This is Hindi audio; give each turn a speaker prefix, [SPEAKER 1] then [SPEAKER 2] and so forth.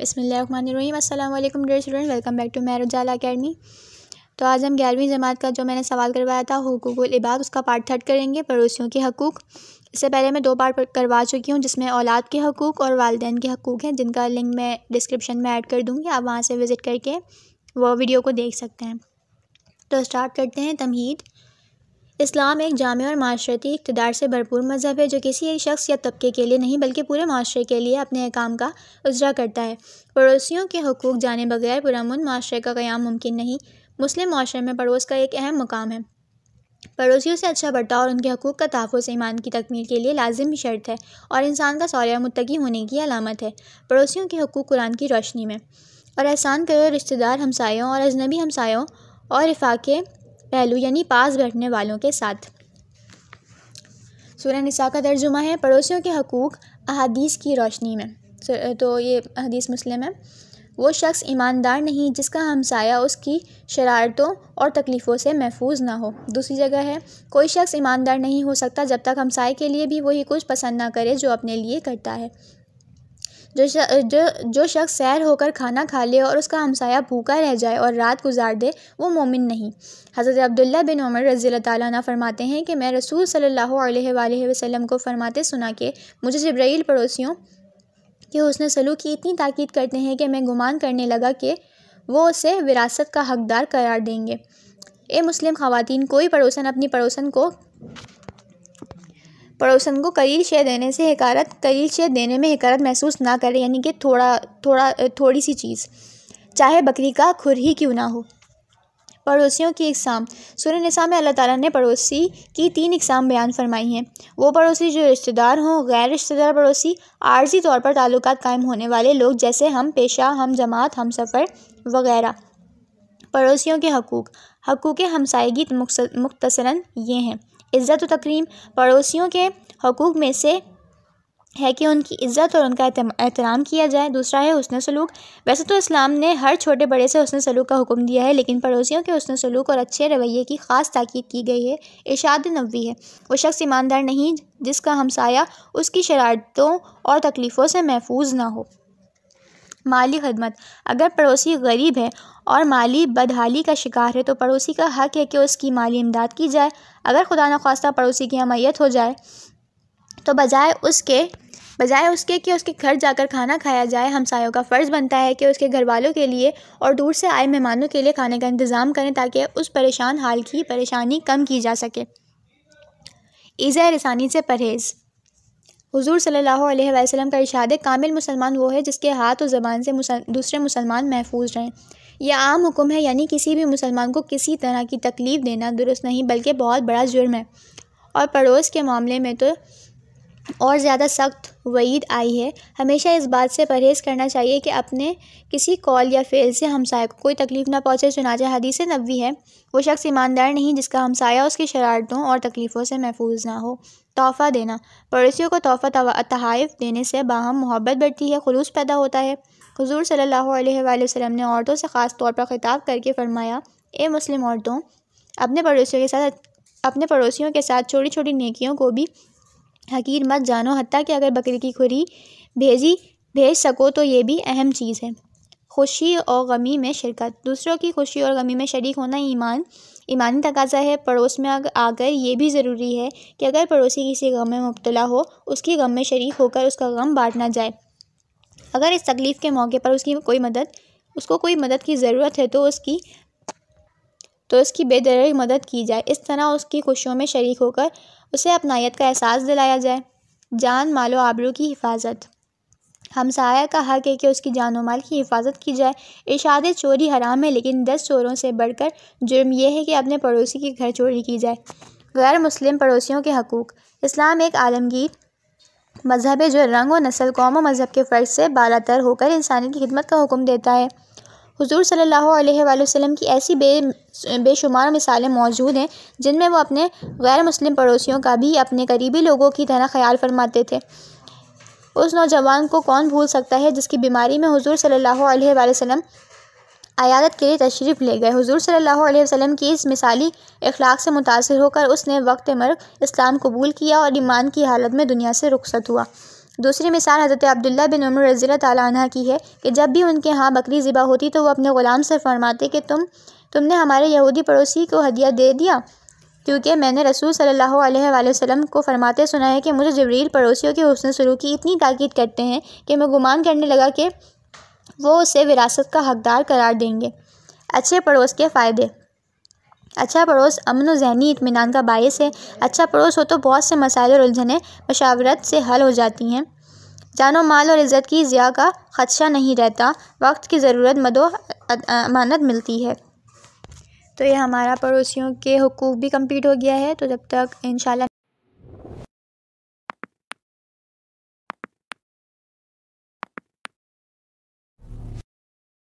[SPEAKER 1] बसमिल dear student welcome back to मैर उजाला अकेडमी तो आज हम ग्यारहवीं जमात का जो मैंने सवाल करवाया था हकूकुल इबाद उसका पार्ट थर्ड करेंगे पड़ोसियों के हकूक़ इससे पहले मैं दो पार्ट करवा चुकी हूँ जिसमें औलाद के हकूक़ और वालदेन के हकूक़ हैं जिनका लिंक मैं डिस्क्रिप्शन में ऐड कर दूँगी आप वहाँ से विज़िट करके वो वीडियो को देख सकते हैं तो स्टार्ट करते हैं तमहीद इस्लाम एक जाम और माशरती इकतदार से भरपूर मज़हब है जो किसी एक शख्स या तबके के लिए नहीं बल्कि पूरे माशरे के लिए अपने अकाम का उजरा करता है पड़ोसियों के हकूक़ जाने बगैर पुरमन माशरे का क़्याम मुमकिन नहीं मुस्लिम माशरे में पड़ोस का एक अहम मुकाम है पड़ोसियों से अच्छा बर्ताव और उनके हकूक़ का तहफ़ ईमान की तकमील के लिए लाजिम शर्त है और इंसान का सौर मतगी होने की अलामत है पड़ोसियों के हकूक़ कुरान की रोशनी में और एहसान करो रिश्तेदार हमसायों और अजनबी हमसायों और इफाक़े पहलू यानी पास बैठने वालों के साथ सूर्य निसा का तर्जुमा है पड़ोसियों के हकूक़ अहादीस की रोशनी में तो ये अहदीस मुस्लिम है वो शख्स ईमानदार नहीं जिसका हमसाया उसकी शरारतों और तकलीफ़ों से महफूज ना हो दूसरी जगह है कोई शख्स ईमानदार नहीं हो सकता जब तक हमसाए के लिए भी वही कुछ पसंद ना करे जो अपने लिए करता है जो जो जो शख़्स सैर होकर खाना खा ले और उसका हमसाया भूखा रह जाए और रात गुजार दे वो मोमिन नहीं हज़रत अब्दुल्ला बिन उमर रज़ी ताली फरमाते हैं कि मैं रसूल सल्ला वसम को फरमाते सुना के मुझे जब्रैल पड़ोसियों कि उसने सलूक की इतनी ताकीद करते हैं कि मैं गुमान करने लगा कि वो उसे विरासत का हकदार करार देंगे ए मुस्लिम ख़वान कोई पड़ोसन अपनी पड़ोसन को पड़ोसन को कलील शेयर देने से हकारत कलील शेयर देने में हकारत महसूस ना करें यानी कि थोड़ा थोड़ा थोड़ी सी चीज़ चाहे बकरी का खुर ही क्यों ना हो पड़ोसियों की इकसाम सूर्य नसा में अल्लाह ताला ने पड़ोसी की तीन इकसाम बयान फरमाई हैं वो पड़ोसी जो रिश्तेदार हों गैर रिश्तेदार पड़ोसी आर्जी तौर पर ताल्लुक कायम होने वाले लोग जैसे हम पेशा हम जमात हम सफ़र वगैरह पड़ोसियों के हकूक़ हकूक़ हमसायगी मुख्तसरा ये हैं इज़्ज़त तकरीम पड़ोसियों के हकूक़ में से है कि उनकी इज़्ज़त और उनका एहतराम किया जाए दूसरा है हसन सलूक वैसे तो इस्लाम ने हर छोटे बड़े से हसन सलूक का हुक्म दिया है लेकिन पड़ोसियों के हसन सलूक और अच्छे रवैये की ख़ास ताकीद की गई है इशाद नबी है वो शख्स ईमानदार नहीं जिसका हमसाया उसकी शरारतों और तकलीफ़ों से महफूज ना हो माली खदमत अगर पड़ोसी गरीब है और माली बदहाली का शिकार है तो पड़ोसी का हक है कि उसकी माली इमदाद की जाए अगर खुदा न खास्ता पड़ोसी की हमायत हो जाए तो बजाय उसके बजाय उसके कि उसके घर जाकर खाना खाया जाए हमसायों का फ़र्ज़ बनता है कि उसके घर वालों के लिए और दूर से आए मेहमानों के लिए खाने का इंतज़ाम करें ताकि उस परेशान हाल की परेशानी कम की जा सके ईज़ा रसानी से परहेज़ हुजूर सल्लल्लाहु अलैहि वसल्लम का इशाद कामिल मुसलमान वो है जिसके हाथ और ज़बान से मुसल, दूसरे मुसलमान महफूज रहें यह आम हुक्म है यानी किसी भी मुसलमान को किसी तरह की तकलीफ़ देना दुरुस्त नहीं बल्कि बहुत बड़ा जुर्म है और पड़ोस के मामले में तो और ज़्यादा सख्त वईद आई है हमेशा इस बात से परहेज़ करना चाहिए कि अपने किसी कॉल या फ़ेल से हमसाय को कोई तकलीफ़ ना पहुँचे चुनाचा हदीस नबी है वो शख्स ईमानदार नहीं जिसका हमसाया उसकी शरारतों और तकलीफ़ों से महफूज ना हो तोहफ़ा देना पड़ोसियों को तोहफ़ा तहफ़ देने से बाहम मोहब्बत बढ़ती है खलूस पैदा होता है हजूर सल्ला वसम ने औरतों से ख़ास तौर पर ख़िताब करके फरमाया ए मुस्लिम औरतों अपने पड़ोसियों के साथ अपने पड़ोसियों के साथ छोटी छोटी नेकियों को भी हकीर मत जानो हती कि अगर बकरी की खुरी भेजी भेज सको तो ये भी अहम चीज़ है खुशी और गमी में शिरकत दूसरों की खुशी और गमी में शरीक होना ईमान ईमानी तकाजा है पड़ोस में आकर ये भी ज़रूरी है कि अगर पड़ोसी किसी गम में मुबतला हो उसकी गम में शरीक होकर उसका गम बांटना जाए अगर इस तकलीफ़ के मौके पर उसकी कोई मदद उसको कोई मदद की ज़रूरत है तो उसकी तो उसकी बेदरी मदद की जाए इस तरह उसकी खुशियों में शरीक होकर उसे अपनायत का एहसास दिलाया जाए जान मालो आबरू की हिफाजत हमसाया का हक है कि उसकी जान व माल की हिफाजत की जाए इशाद चोरी हराम है लेकिन दस चोरों से बढ़कर जुर्म यह है कि अपने पड़ोसी के घर चोरी की जाए गैर मुस्लिम पड़ोसियों के हकूक़ इस्लाम एक आलमगीर मजहब है जो रंग व नस्ल कौम व मज़हब के फ़र्ज से बालातर होकर इंसानियत की खिदमत का हुक्म देता है हुजूर सल्लल्लाहु अलैहि वसल्लम की ऐसी बे बेशुमार मिसालें मौजूद हैं जिनमें वो अपने गैर मुस्लिम पड़ोसियों का भी अपने करीबी लोगों की तरह ख्याल फरमाते थे उस नौजवान को कौन भूल सकता है जिसकी बीमारी में हुजूर सल्लल्लाहु अलैहि वसल्लम अयादत के लिए तशरीफ़ ले गए हुजूर सल्लल्लाहु अलैहि वसल्लम की इस मिसाली अखलाक से मुतासर होकर उसने वक्त मर्ग इस्लाम कबूल किया और ईमान की हालत में दुनिया से रुखसत हुआ दूसरी मिसाल हज़रत अब्दुल्ला बिन उमर रज़ी तला की है कि जब भी उनके यहाँ बकरी ज़िबा होती तो वो अपने ग़ुलाम से फरमाते कि तुम तुमने हमारे यहूदी पड़ोसी को हदिया दे दिया क्योंकि मैंने रसूल सल्लल्लाहु अलैहि वसल्लम को फरमाते सुना है कि मुझे जबरील पड़ोसियों के हसन शुरू की इतनी ताकीद करते हैं कि मैं गुमान करने लगा कि वो उसे विरासत का हकदार करार देंगे अच्छे पड़ोस के फ़ायदे अच्छा पड़ोस अमन व जहनी इतमान का बायस है अच्छा पड़ोस हो तो बहुत से मसाइल और उलझने मशावरत से हल हो जाती हैं जानो माल और इज़्ज़त की ज़िया का ख़दशा नहीं रहता वक्त की ज़रूरत मदो अमानत मिलती है तो ये हमारा पड़ोसियों के हकूक़ भी कम्प्लीट हो गया है तो जब तक इन